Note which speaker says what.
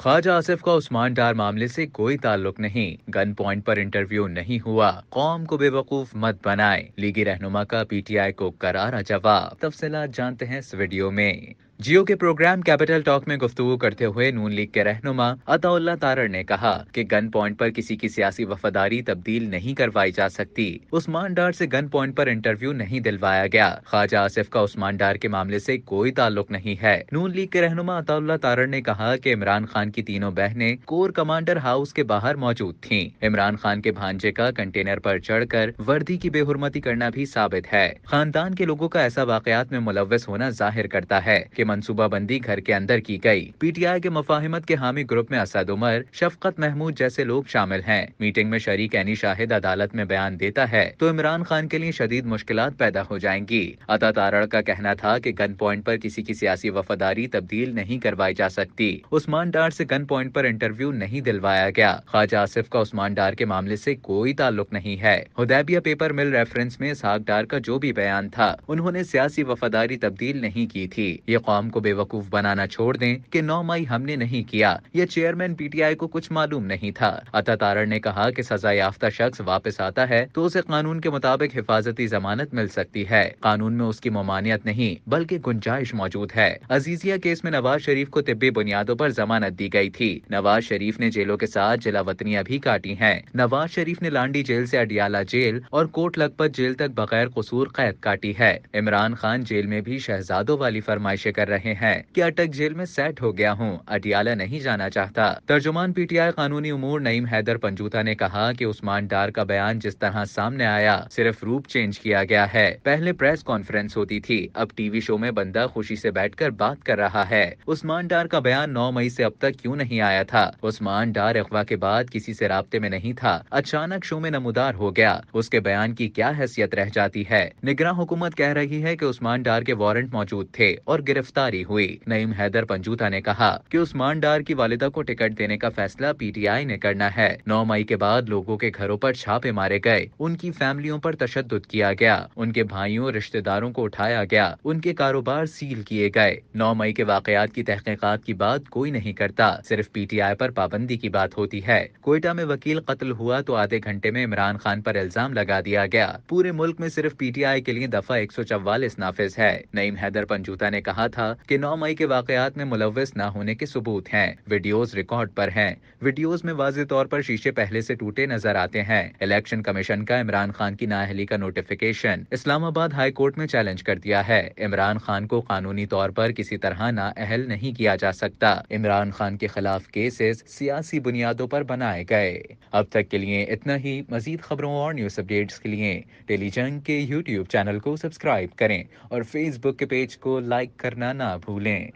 Speaker 1: ख्वाजा आसिफ का उस्मान डार मामले से कोई ताल्लुक नहीं गन पॉइंट पर इंटरव्यू नहीं हुआ कौम को बेवकूफ मत बनाए लीगी रहनुमा का पीटीआई को करारा जवाब तफसलात जानते हैं इस वीडियो में जियो के प्रोग्राम कैपिटल टॉक में गुफ्तु करते हुए नून लीग के रहनुमा अताउल्ला तारड़ ने कहा कि गन पॉइंट पर किसी की सियासी वफादारी तब्दील नहीं करवाई जा सकती उस्मान डार से गन पॉइंट पर इंटरव्यू नहीं दिलवाया गया ख्वाजा आसिफ का उस्मान डार के मामले से कोई ताल्लुक नहीं है नून लीग के रहनुमा अताउल्ला तारड़ ने कहा कि इमरान खान की तीनों बहनें कोर कमांडर हाउस के बाहर मौजूद थी इमरान खान के भांजे का कंटेनर पर चढ़कर वर्दी की बेहरमती करना भी साबित है खानदान के लोगों का ऐसा वाकयात में मुलविस होना जाहिर करता है की मनसूबा बंदी घर के अंदर की गयी पी टी आई के मुफाहमत के हामी ग्रुप में असद उमर शफकत महमूद जैसे लोग शामिल है मीटिंग में शरीक एनी शाहिद अदालत में बयान देता है तो इमरान खान के लिए शदीद मुश्किल पैदा हो जाएंगी अता तारड़ का कहना था की गन पॉइंट आरोप किसी की सियासी वफादारी तब्दील नहीं करवाई जा सकती उस्मान डार ऐसी गन पॉइंट आरोप इंटरव्यू नहीं दिलवाया गया ख्वाजा आसिफ का उस्मान डार के मामले ऐसी कोई ताल्लुक नहीं है हुदैबिया पेपर मिल रेफरेंस में साग डार का जो भी बयान था उन्होंने सियासी वफादारी तब्दील नहीं की थी ये कौम आवाम को बेवकूफ बनाना छोड़ दें कि 9 मई हमने नहीं किया यह चेयरमैन पीटीआई को कुछ मालूम नहीं था अता तारण ने कहा कि सजा याफ्ता शख्स वापस आता है तो उसे कानून के मुताबिक हिफाजती जमानत मिल सकती है कानून में उसकी ममानियत नहीं बल्कि गुंजाइश मौजूद है अजीजिया केस में नवाज शरीफ को तिब्बी बुनियादों आरोप जमानत दी गयी थी नवाज शरीफ ने जेलों के साथ जलावतनियाँ भी काटी है नवाज शरीफ ने लांडी जेल ऐसी अडियाला जेल और कोट लखपत जेल तक बगैर कसूर कैद काटी है इमरान खान जेल में भी शहजादों वाली फरमाइशें कर रहे हैं की अटक जेल में सेट हो गया हूँ अटियाला नहीं जाना चाहता तर्जुमान पी टी आई कानूनी उमूर नईम हैदर पंजूता ने कहा की उस्मान डार का बयान जिस तरह सामने आया सिर्फ रूप चेंज किया गया है पहले प्रेस कॉन्फ्रेंस होती थी अब टीवी शो में बंदा खुशी से बैठकर बात कर रहा है उस्मान डार का बयान 9 मई से अब तक क्यों नहीं आया था उस्मान डार अगवा के बाद किसी से रबते में नहीं था अचानक शो में नमोदार हो गया उसके बयान की क्या हैसियत रह जाती है निगरान हुकूमत कह रही है की उस्मान डार के वारंट मौजूद थे और गिरफ्तार गिरफ्तारी हुई नईम हैदर पंजूता ने कहा कि उस्मान डार की वालिदा को टिकट देने का फैसला पीटीआई ने करना है नौ मई के बाद लोगों के घरों पर छापे मारे गए उनकी फैमिलियों पर तशद किया गया उनके भाइयों रिश्तेदारों को उठाया गया उनके कारोबार सील किए गए नौ मई के वाकयात की तहकीकात की बात कोई नहीं करता सिर्फ पीटीआई पर पाबंदी की बात होती है कोयटा में वकील कत्ल हुआ तो आधे घंटे में इमरान खान पर इल्जाम लगा दिया गया पूरे मुल्क में सिर्फ पीटीआई के लिए दफा एक सौ नाफिज है नईम हैदर पंजूता ने कहा था था कि 9 मई के वाकयात में मुलविस न होने के सबूत हैं वीडियोस रिकॉर्ड पर हैं वीडियोस में वाज तौर पर शीशे पहले से टूटे नजर आते हैं इलेक्शन कमीशन का इमरान खान की नाहली का नोटिफिकेशन इस्लामाबाद हाई कोर्ट में चैलेंज कर दिया है इमरान खान को कानूनी तौर पर किसी तरह नाअहल नहीं किया जा सकता इमरान खान के खिलाफ केसेस सियासी बुनियादों पर बनाए गए अब तक के लिए इतना ही मजीद खबरों और न्यूज अपडेट्स के लिए टेलीजंग के यूट्यूब चैनल को सब्सक्राइब करें और फेसबुक के पेज को लाइक करना နာဘူးလင့်